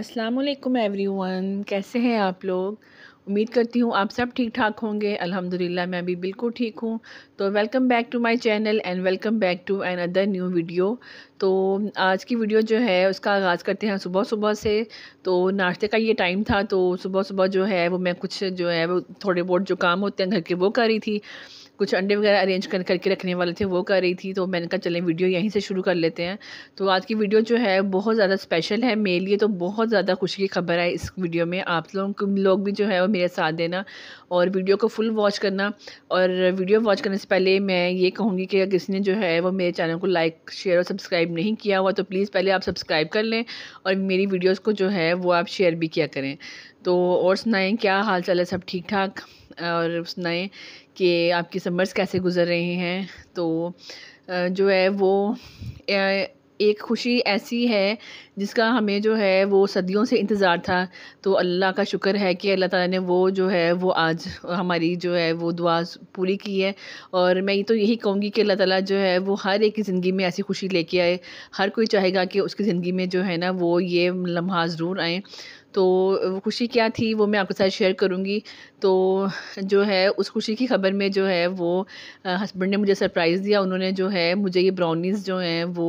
अस्सलाम वालेकुम एवरीवन कैसे हैं आप लोग उम्मीद करती हूँ आप सब ठीक ठाक होंगे अल्हम्दुलिल्लाह मैं भी बिल्कुल ठीक हूँ तो welcome back to my channel and welcome back to an other new video तो आज की वीडियो जो है उसका आगाज़ करते हैं सुबह सुबह से तो नाश्ते का ये टाइम था तो सुबह सुबह जो है वो मैं कुछ जो है वो थोड़े बहुत जो काम होते हैं घर के वो कर रही थी कुछ अंडे वगैरह अरेंज कर करके रखने वाले थे वो कर रही थी तो मैंने कहा चलें वीडियो यहीं से शुरू कर लेते हैं तो आज की वीडियो जो है बहुत ज़्यादा स्पेशल है मेरे लिए तो बहुत ज़्यादा खुशी की खबर है इस वीडियो में आप लोग लोग भी जो है वो मेरे साथ देना और वीडियो को फुल वॉच करना और वीडियो वॉच करने से पहले मैं ये कहूँगी कि अगर किसी ने जो है वो मेरे चैनल को लाइक शेयर और सब्सक्राइब नहीं किया हुआ तो प्लीज़ पहले आप सब्सक्राइब कर लें और मेरी वीडियोज़ को जो है वो आप शेयर भी किया करें तो और सुनाएँ क्या हाल चाल है सब ठीक ठाक और सुनाएँ कि आपके समर्स कैसे गुज़र रहे हैं तो जो है वो एक खुशी ऐसी है जिसका हमें जो है वो सदियों से इंतज़ार था तो अल्लाह का शुक्र है कि अल्लाह ताला ने वो जो है वो आज हमारी जो है वो दुआ पूरी की है और मैं ये तो यही कहूँगी कि अल्लाह ताला जो है वो हर एक की ज़िंदगी में ऐसी खुशी लेके आए हर कोई चाहेगा कि उसकी ज़िंदगी में जो है ना वो ये लम्हा ज़रूर आए तो वो खुशी क्या थी वो मैं आपके साथ शेयर करूँगी तो जो है उस खुशी की ख़बर में जो है वो हस्बैंड ने मुझे सरप्राइज़ दिया उन्होंने जो है मुझे ये ब्राउनीज़ जो हैं वो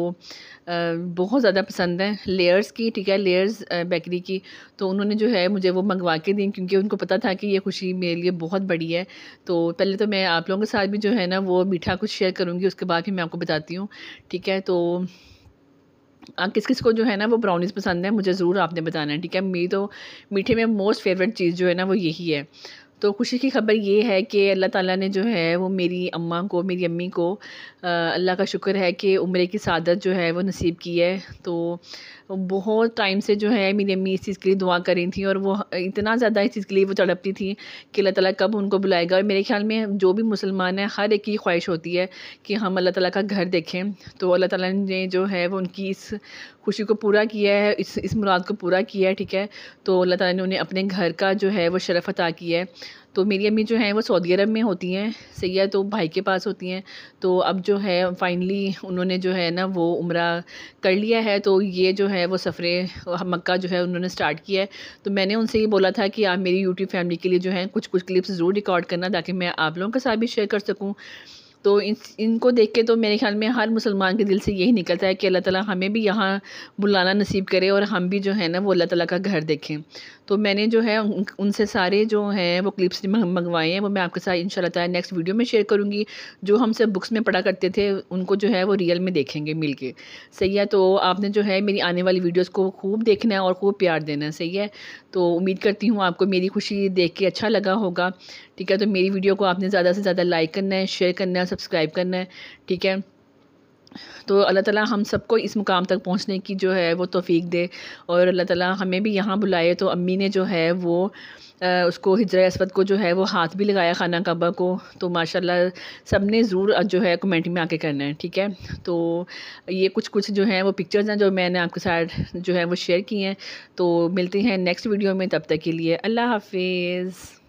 बहुत ज़्यादा पसंद हैं लेयर्स की ठीक है लेयर्स बेकरी की तो उन्होंने जो है मुझे वो मंगवा के दी क्योंकि उनको पता था कि ये खुशी मेरे लिए बहुत बड़ी है तो पहले तो मैं आप लोगों के साथ भी जो है ना वो मीठा कुछ शेयर करूँगी उसके बाद फिर मैं आपको बताती हूँ ठीक है तो किस किस को जो है ना वो ब्राउनीज़ पसंद है मुझे ज़रूर आपने बताना है ठीक है मेरी तो मीठे में मोस्ट फेवरेट चीज़ जो है ना वो यही है तो खुशी की ख़बर ये है कि अल्लाह ताला ने जो है वो मेरी अम्मा को मेरी अम्मी को अल्लाह का शुक्र है कि उम्र की सादत जो है वो नसीब की है तो बहुत टाइम से जो है मेरी अम्मी इस चीज़ के लिए दुआ कर रही थी और वो इतना ज़्यादा इस चीज़ के लिए वो तड़पती थी कि अल्लाह ताला कब उनको बुलाएगा और मेरे ख्याल में जो भी मुसलमान है हर एक की ख्वाहिश होती है कि हम अल्लाह ताला का घर देखें तो अल्लाह ताला ने जो है वो उनकी इस खुशी को पूरा किया है इस इस मुराद को पूरा किया है ठीक है तो अल्लाह ताला ने उन्हें अपने घर का जो है वो शरफ़ अता किया है तो मेरी अम्मी जो हैं वो सऊदी अरब में होती हैं सही है तो भाई के पास होती हैं तो अब जो है फ़ाइनली उन्होंने जो है ना वो उम्र कर लिया है तो ये जो है वो सफ़र मक्का जो है उन्होंने स्टार्ट किया है तो मैंने उनसे ये बोला था कि आप मेरी यूट्यूब फैमिली के लिए जो है कुछ कुछ क्लिप्स ज़रूर रिकॉर्ड करना ताकि मैं आप लोगों के साथ भी शेयर कर सकूँ तो इन इनको देख के तो मेरे ख्याल में हर मुसलमान के दिल से यही निकलता है कि अल्लाह ताला हमें भी यहाँ बुलाना नसीब करे और हम भी जो है ना वो अल्लाह ताला का घर देखें तो मैंने जो है उन, उनसे सारे जो हैं वो क्लिप्स मंगवाए हैं वो मैं आपके साथ इंशाल्लाह नेक्स्ट वीडियो में शेयर करूँगी जो हमसे बुक्स में पढ़ा करते थे उनको जो है वो रियल में देखेंगे मिल के सही है तो आपने जो है मेरी आने वाली वीडियोज़ को खूब देखना है और खूब प्यार देना है सही है तो उम्मीद करती हूँ आपको मेरी खुशी देख के अच्छा लगा होगा ठीक है तो मेरी वीडियो को आपने ज़्यादा से ज़्यादा लाइक करना है शेयर करना है सब्सक्राइब करना है ठीक है तो अल्लाह ताला हम सबको इस मुकाम तक पहुंचने की जो है वो तोफ़ी दे और अल्लाह ताला हमें भी यहाँ बुलाए तो अम्मी ने जो है वो आ, उसको हिजर असवद को जो है वो हाथ भी लगाया खाना कबा को तो माशाल्लाह सब ने ज़रूर जो है कमेंट में आके करना है ठीक है तो ये कुछ कुछ जो है वो पिक्चर्स हैं जो मैंने आपके साथ जो है वो शेयर की हैं तो मिलते हैं नेक्स्ट वीडियो में तब तक के लिए अल्लाह हाफिज़